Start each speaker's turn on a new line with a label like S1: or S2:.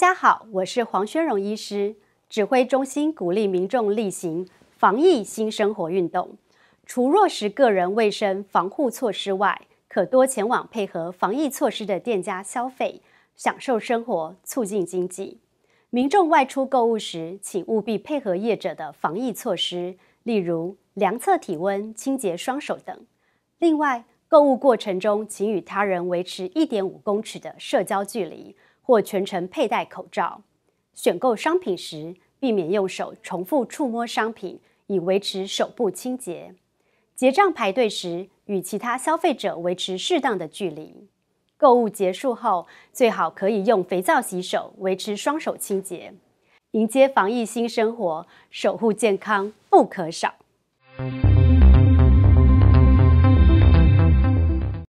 S1: 大家好，我是黄宣荣医师。指挥中心鼓励民众例行防疫新生活运动，除落实个人卫生防护措施外，可多前往配合防疫措施的店家消费，享受生活，促进经济。民众外出购物时，请务必配合业者的防疫措施，例如量测体温、清洁双手等。另外，购物过程中，请与他人维持一点五公尺的社交距离。或全程佩戴口罩，选购商品时避免用手重复触摸商品，以维持手部清洁。结账排队时与其他消费者维持适当的距离。购物结束后最好可以用肥皂洗手，维持双手清洁。迎接防疫新生活，守护健康不可少。